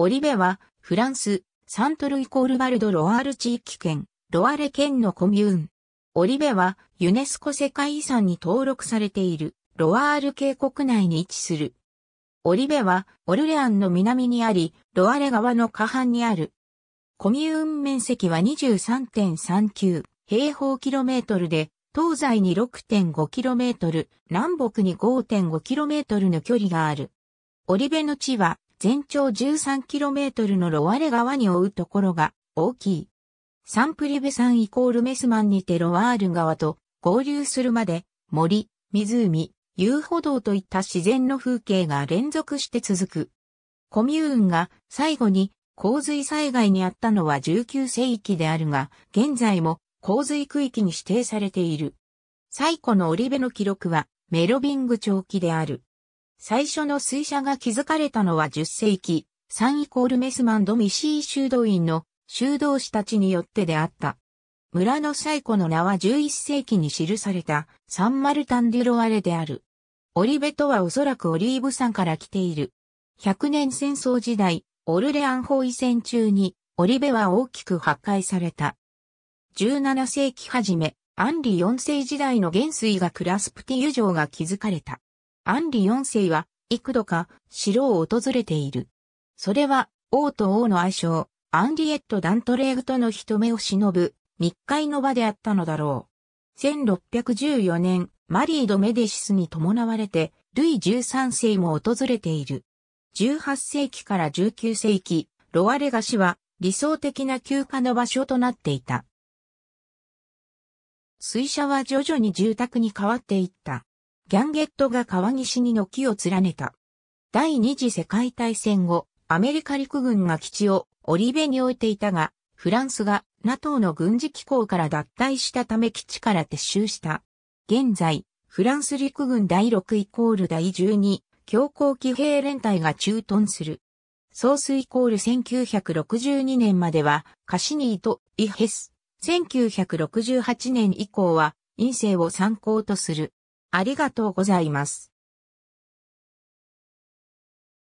オリベは、フランス、サントルイコールバルド・ロワール地域圏、ロワレ県のコミューン。オリベは、ユネスコ世界遺産に登録されている、ロワール渓谷内に位置する。オリベは、オルレアンの南にあり、ロワレ川の下半にある。コミューン面積は23.39平方キロメートルで、東西に6 5トル、南北に5 5トルの距離がある。オリベの地は全長 13km のロワレ川に追うところが大きい。サンプリベ山イコールメスマンにてロワール川と合流するまで森、湖、遊歩道といった自然の風景が連続して続く。コミューンが最後に洪水災害にあったのは19世紀であるが、現在も洪水区域に指定されている。最古のオリベの記録はメロビング長期である。最初の水車が築かれたのは10世紀、3イコールメスマンドミシー修道院の修道士たちによってであった。村の最古の名は11世紀に記されたサンマルタンデュロアレである。オリベとはおそらくオリーブ山から来ている。100年戦争時代、オルレアン包囲戦中にオリベは大きく破壊された。17世紀初め、アンリ4世時代の元帥がクラスプティユ城が築かれた。アンリ4世は幾度か城を訪れている。それは王と王の愛称、アンリエット・ダントレーグとの人目を忍ぶ密会の場であったのだろう。1614年、マリー・ド・メデシスに伴われて、ルイ13世も訪れている。18世紀から19世紀、ロワレガ氏は理想的な休暇の場所となっていた。水車は徐々に住宅に変わっていった。ギャンゲットが川岸に軒を連ねた。第二次世界大戦後、アメリカ陸軍が基地をオリベに置いていたが、フランスが NATO の軍事機構から脱退したため基地から撤収した。現在、フランス陸軍第6イコール第12強行騎兵連隊が駐屯する。総帥イコール1962年まではカシニーとイヘス。1968年以降は陰性を参考とする。ありがとうございます。